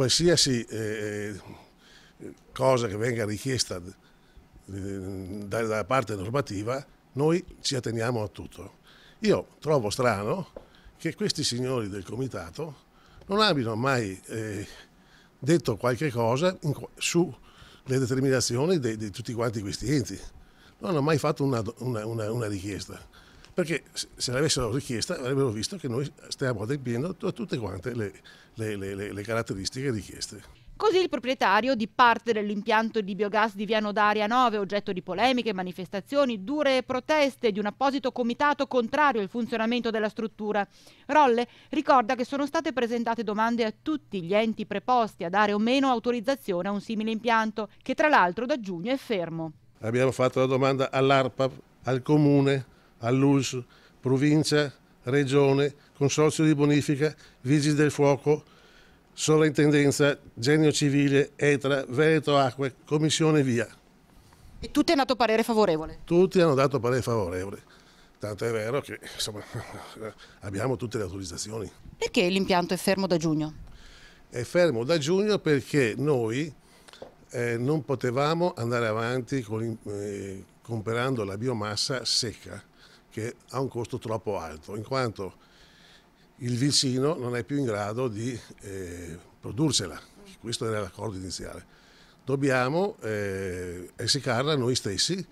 qualsiasi eh, eh, cosa che venga richiesta eh, dalla parte normativa, noi ci atteniamo a tutto. Io trovo strano che questi signori del comitato non abbiano mai eh, detto qualche cosa in, sulle determinazioni di, di tutti quanti questi enti. Non hanno mai fatto una, una, una, una richiesta perché se l'avessero richiesta avrebbero visto che noi stiamo adempiendo a tutte quante le, le, le, le caratteristiche richieste. Così il proprietario di parte dell'impianto di biogas di Viano d'Aria 9, oggetto di polemiche, manifestazioni, dure proteste di un apposito comitato contrario al funzionamento della struttura. Rolle ricorda che sono state presentate domande a tutti gli enti preposti a dare o meno autorizzazione a un simile impianto, che tra l'altro da giugno è fermo. Abbiamo fatto la domanda all'ARPA, al Comune, all'US, provincia, regione, consorzio di bonifica, vigili del fuoco, sovrintendenza, genio civile, ETRA, Veneto Acque, commissione via. E tutti hanno dato parere favorevole? Tutti hanno dato parere favorevole. Tanto è vero che insomma, abbiamo tutte le autorizzazioni. Perché l'impianto è fermo da giugno? È fermo da giugno perché noi eh, non potevamo andare avanti con, eh, comprando la biomassa secca che ha un costo troppo alto, in quanto il vicino non è più in grado di eh, prodursela. Questo era l'accordo iniziale. Dobbiamo eh, essiccarla noi stessi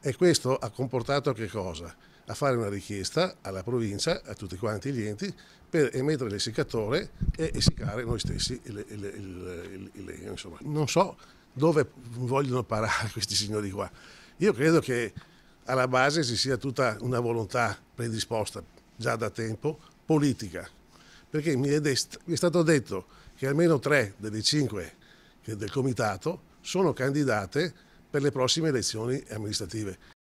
e questo ha comportato a che cosa? A fare una richiesta alla provincia, a tutti quanti gli enti, per emettere l'essiccatore e essiccare noi stessi il, legno. Non so dove vogliono parare questi signori qua. Io credo che alla base ci sia tutta una volontà predisposta già da tempo politica, perché mi è, dest- mi è stato detto che almeno tre delle cinque del comitato sono candidate per le prossime elezioni amministrative.